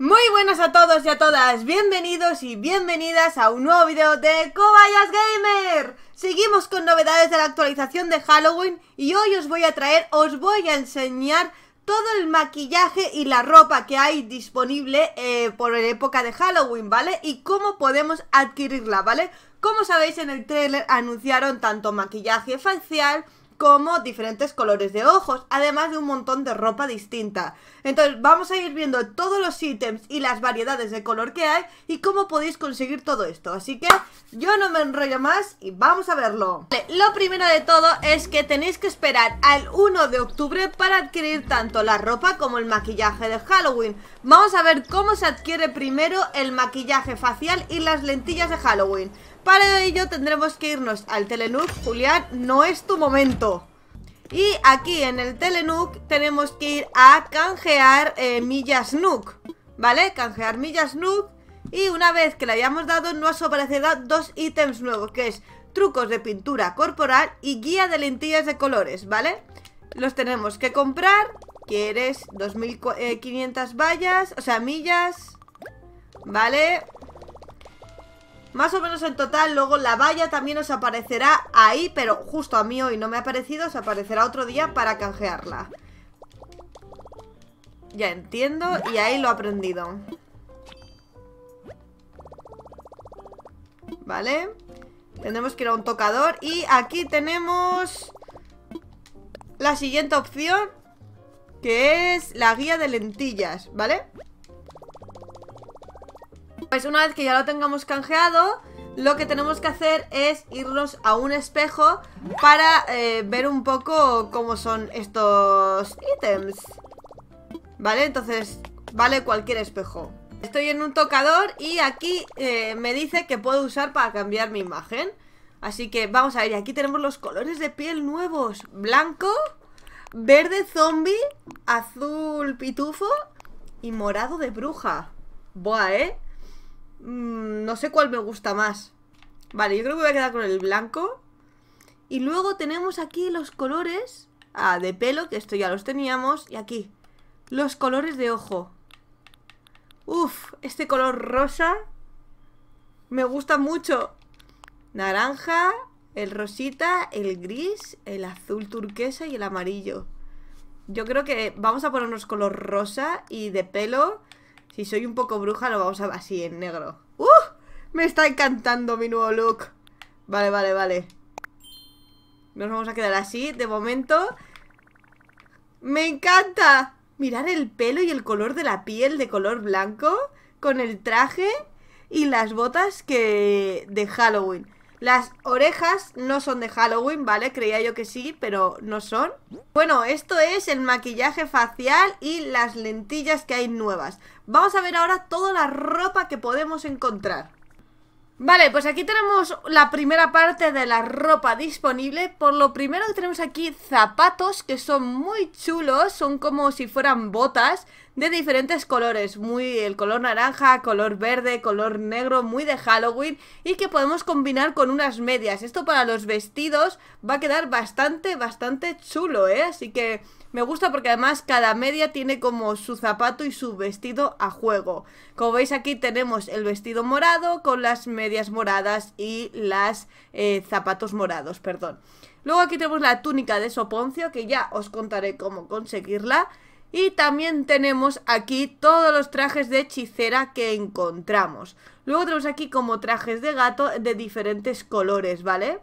Muy buenas a todos y a todas, bienvenidos y bienvenidas a un nuevo video de Cobayas Gamer Seguimos con novedades de la actualización de Halloween y hoy os voy a traer, os voy a enseñar todo el maquillaje y la ropa que hay disponible eh, por la época de Halloween, ¿vale? Y cómo podemos adquirirla, ¿vale? Como sabéis en el trailer anunciaron tanto maquillaje facial como diferentes colores de ojos, además de un montón de ropa distinta. Entonces vamos a ir viendo todos los ítems y las variedades de color que hay y cómo podéis conseguir todo esto. Así que yo no me enrollo más y vamos a verlo. lo primero de todo es que tenéis que esperar al 1 de octubre para adquirir tanto la ropa como el maquillaje de Halloween. Vamos a ver cómo se adquiere primero el maquillaje facial y las lentillas de Halloween. Para ello tendremos que irnos al Telenook. Julián, no es tu momento Y aquí en el Telenook tenemos que ir a canjear eh, millas nook. ¿Vale? Canjear millas nook. Y una vez que le hayamos dado nos aparecido dos ítems nuevos Que es trucos de pintura corporal y guía de lentillas de colores, ¿vale? Los tenemos que comprar Quieres 2500 eh, vallas, o sea, millas Vale, más o menos en total, luego la valla también os aparecerá ahí, pero justo a mí hoy no me ha aparecido, os aparecerá otro día para canjearla. Ya entiendo y ahí lo he aprendido. Vale. tenemos que ir a un tocador y aquí tenemos la siguiente opción, que es la guía de lentillas, ¿vale? Pues una vez que ya lo tengamos canjeado, lo que tenemos que hacer es irnos a un espejo para eh, ver un poco cómo son estos ítems. Vale, entonces vale cualquier espejo. Estoy en un tocador y aquí eh, me dice que puedo usar para cambiar mi imagen. Así que vamos a ver, aquí tenemos los colores de piel nuevos. Blanco, verde zombie, azul pitufo y morado de bruja. Buah, ¿eh? Mm, no sé cuál me gusta más. Vale, yo creo que voy a quedar con el blanco. Y luego tenemos aquí los colores ah, de pelo, que esto ya los teníamos. Y aquí, los colores de ojo. Uf, este color rosa me gusta mucho. Naranja, el rosita, el gris, el azul turquesa y el amarillo. Yo creo que vamos a ponernos color rosa y de pelo si soy un poco bruja, lo vamos a... Así, en negro. ¡Uh! Me está encantando mi nuevo look. Vale, vale, vale. Nos vamos a quedar así, de momento. ¡Me encanta! Mirar el pelo y el color de la piel de color blanco con el traje y las botas que de Halloween. Las orejas no son de Halloween, ¿vale? Creía yo que sí, pero no son. Bueno, esto es el maquillaje facial y las lentillas que hay nuevas. Vamos a ver ahora toda la ropa que podemos encontrar. Vale, pues aquí tenemos la primera parte de la ropa disponible. Por lo primero que tenemos aquí zapatos que son muy chulos, son como si fueran botas de diferentes colores, muy el color naranja, color verde, color negro, muy de Halloween y que podemos combinar con unas medias. Esto para los vestidos va a quedar bastante, bastante chulo, ¿eh? Así que me gusta porque además cada media tiene como su zapato y su vestido a juego. Como veis aquí tenemos el vestido morado con las medias moradas y las eh, zapatos morados, perdón. Luego aquí tenemos la túnica de Soponcio, que ya os contaré cómo conseguirla. Y también tenemos aquí todos los trajes de hechicera que encontramos. Luego tenemos aquí como trajes de gato de diferentes colores, ¿vale?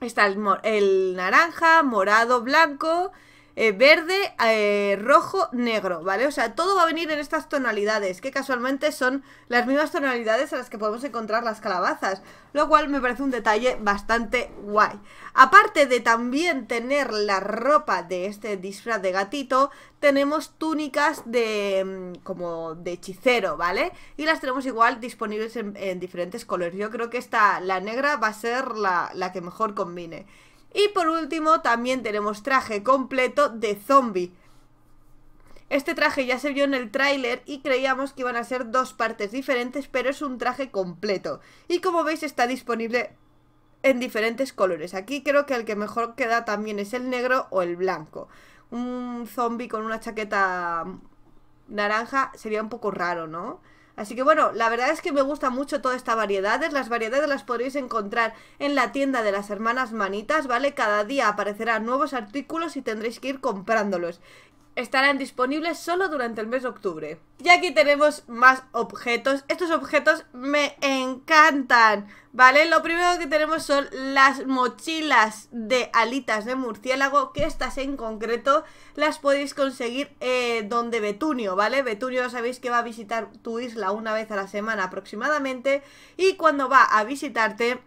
Está el, naranja, morado, blanco eh, verde, eh, rojo, negro, ¿vale? O sea, todo va a venir en estas tonalidades, que casualmente son las mismas tonalidades a las que podemos encontrar las calabazas, lo cual me parece un detalle bastante guay. Aparte de también tener la ropa de este disfraz de gatito, tenemos túnicas de mm, como de hechicero, ¿vale? Y las tenemos igual disponibles en, diferentes colores. Yo creo que esta, la negra, va a ser la, la que mejor combine. Y por último, también tenemos traje completo de zombie. Este traje ya se vio en el tráiler y creíamos que iban a ser dos partes diferentes, pero es un traje completo. Y como veis está disponible en diferentes colores. Aquí creo que el que mejor queda también es el negro o el blanco. Un zombie con una chaqueta naranja sería un poco raro, ¿no? Así que bueno, la verdad es que me gusta mucho toda esta variedad. ¿eh? Las variedades las podréis encontrar en la tienda de las hermanas Manitas, ¿vale? Cada día aparecerán nuevos artículos y tendréis que ir comprándolos estarán disponibles solo durante el mes de octubre. Y aquí tenemos más objetos. Estos objetos me encantan, ¿vale? Lo primero que tenemos son las mochilas de alitas de murciélago, que estas en concreto las podéis conseguir eh, donde Betunio, ¿vale? Betunio sabéis que va a visitar tu isla una vez a la semana aproximadamente y cuando va a visitarte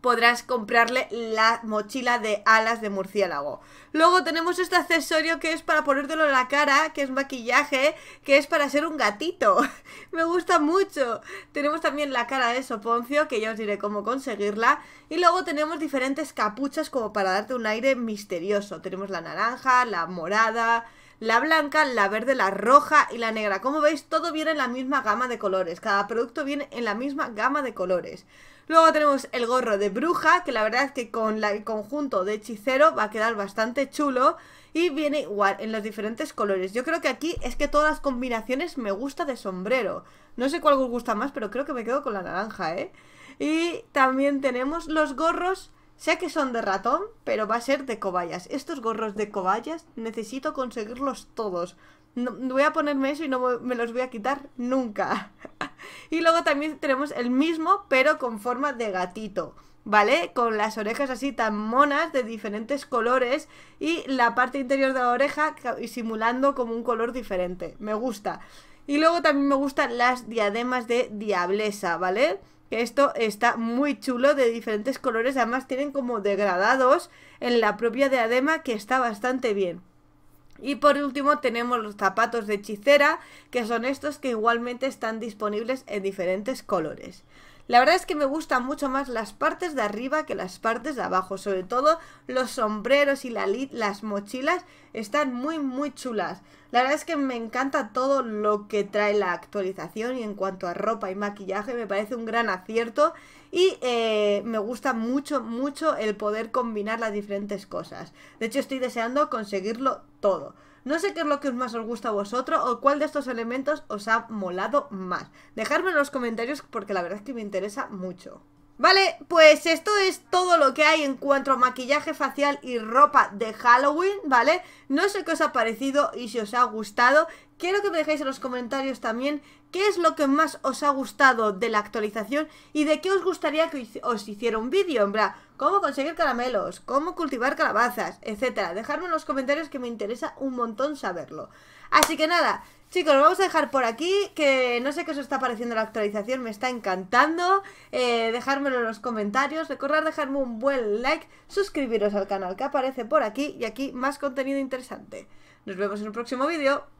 podrás comprarle la mochila de alas de murciélago. Luego tenemos este accesorio que es para ponértelo en la cara, que es maquillaje, que es para ser un gatito. Me gusta mucho. Tenemos también la cara de Soponcio, que ya os diré cómo conseguirla. Y luego tenemos diferentes capuchas como para darte un aire misterioso. Tenemos la naranja, la morada, la blanca, la verde, la roja y la negra. Como veis, todo viene en la misma gama de colores. Cada producto viene en la misma gama de colores. Luego tenemos el gorro de bruja, que la verdad es que con el conjunto de hechicero va a quedar bastante chulo. Y viene igual, en los diferentes colores. Yo creo que aquí es que todas las combinaciones me gusta de sombrero. No sé cuál os gusta más, pero creo que me quedo con la naranja, ¿eh? Y también tenemos los gorros Sé que son de ratón, pero va a ser de cobayas. Estos gorros de cobayas necesito conseguirlos todos. voy a ponerme eso y no me los voy a quitar nunca. Y luego también tenemos el mismo, pero con forma de gatito. ¿vale? Con las orejas así tan monas de diferentes colores y la parte interior de la oreja simulando como un color diferente. Me gusta. Y luego también me gustan las diademas de diablesa, ¿vale? Que esto está muy chulo de diferentes colores, además tienen como degradados en la propia diadema que está bastante bien. Y por último tenemos los zapatos de hechicera, que son estos que igualmente están disponibles en diferentes colores. La verdad es que me gustan mucho más las partes de arriba que las partes de abajo. Sobre todo los sombreros y la las mochilas están muy muy chulas. La verdad es que me encanta todo lo que trae la actualización y en cuanto a ropa y maquillaje me parece un gran acierto y eh, me gusta mucho mucho el poder combinar las diferentes cosas. De hecho estoy deseando conseguirlo todo. No sé qué es lo que más os gusta a vosotros o cuál de estos elementos os ha molado más. Dejadme en los comentarios porque la verdad es que me interesa mucho. Vale, pues esto es todo lo que hay en cuanto a maquillaje facial y ropa de Halloween, ¿vale? No sé qué os ha parecido y si os ha gustado Quiero que me dejéis en los comentarios también qué es lo que más os ha gustado de la actualización y de qué os gustaría que os hiciera un vídeo, en cómo conseguir caramelos, cómo cultivar calabazas, etcétera. Dejadme en los comentarios que me interesa un montón saberlo. Así que nada, Chicos, lo vamos a dejar por aquí, que no sé qué os está pareciendo la actualización, me está encantando. Eh, dejármelo en los comentarios, recordad dejarme un buen like, suscribiros al canal que aparece por aquí y aquí más contenido interesante. Nos vemos en un próximo vídeo.